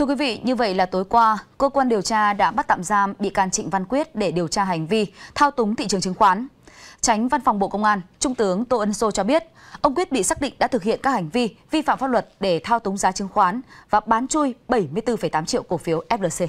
Thưa quý vị, như vậy là tối qua, cơ quan điều tra đã bắt tạm giam bị can Trịnh Văn Quyết để điều tra hành vi thao túng thị trường chứng khoán. Tránh Văn phòng Bộ Công an, Trung tướng Tô Ân Sô cho biết, ông Quyết bị xác định đã thực hiện các hành vi vi phạm pháp luật để thao túng giá chứng khoán và bán chui 74,8 triệu cổ phiếu FLC.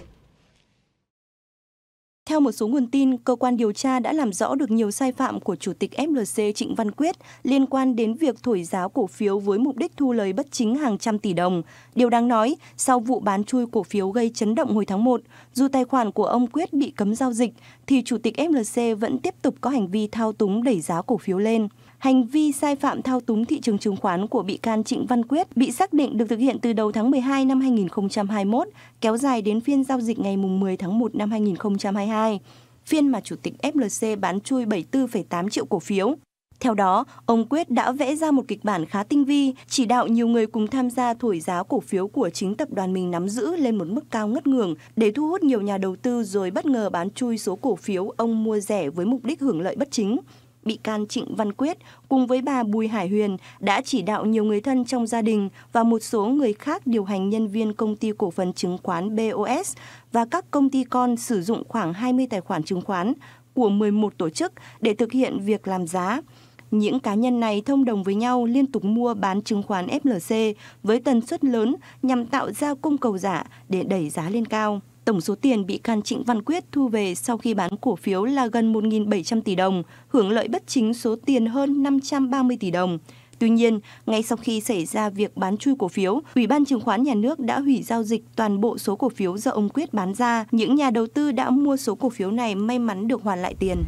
Theo một số nguồn tin, cơ quan điều tra đã làm rõ được nhiều sai phạm của Chủ tịch FLC Trịnh Văn Quyết liên quan đến việc thổi giá cổ phiếu với mục đích thu lời bất chính hàng trăm tỷ đồng. Điều đáng nói, sau vụ bán chui cổ phiếu gây chấn động hồi tháng 1, dù tài khoản của ông Quyết bị cấm giao dịch, thì Chủ tịch FLC vẫn tiếp tục có hành vi thao túng đẩy giá cổ phiếu lên. Hành vi sai phạm thao túng thị trường chứng khoán của bị can Trịnh Văn Quyết bị xác định được thực hiện từ đầu tháng 12 năm 2021, kéo dài đến phiên giao dịch ngày 10 tháng 1 năm 2022, phiên mà chủ tịch FLC bán chui 74,8 triệu cổ phiếu. Theo đó, ông Quyết đã vẽ ra một kịch bản khá tinh vi, chỉ đạo nhiều người cùng tham gia thổi giá cổ phiếu của chính tập đoàn mình nắm giữ lên một mức cao ngất ngường để thu hút nhiều nhà đầu tư rồi bất ngờ bán chui số cổ phiếu ông mua rẻ với mục đích hưởng lợi bất chính bị can Trịnh Văn Quyết cùng với bà Bùi Hải Huyền đã chỉ đạo nhiều người thân trong gia đình và một số người khác điều hành nhân viên công ty cổ phần chứng khoán BOS và các công ty con sử dụng khoảng 20 tài khoản chứng khoán của 11 tổ chức để thực hiện việc làm giá. Những cá nhân này thông đồng với nhau liên tục mua bán chứng khoán FLC với tần suất lớn nhằm tạo ra cung cầu giả để đẩy giá lên cao. Tổng số tiền bị can Trịnh Văn Quyết thu về sau khi bán cổ phiếu là gần 1.700 tỷ đồng, hưởng lợi bất chính số tiền hơn 530 tỷ đồng. Tuy nhiên, ngay sau khi xảy ra việc bán chui cổ phiếu, Ủy ban Chứng khoán Nhà nước đã hủy giao dịch toàn bộ số cổ phiếu do ông Quyết bán ra. Những nhà đầu tư đã mua số cổ phiếu này may mắn được hoàn lại tiền.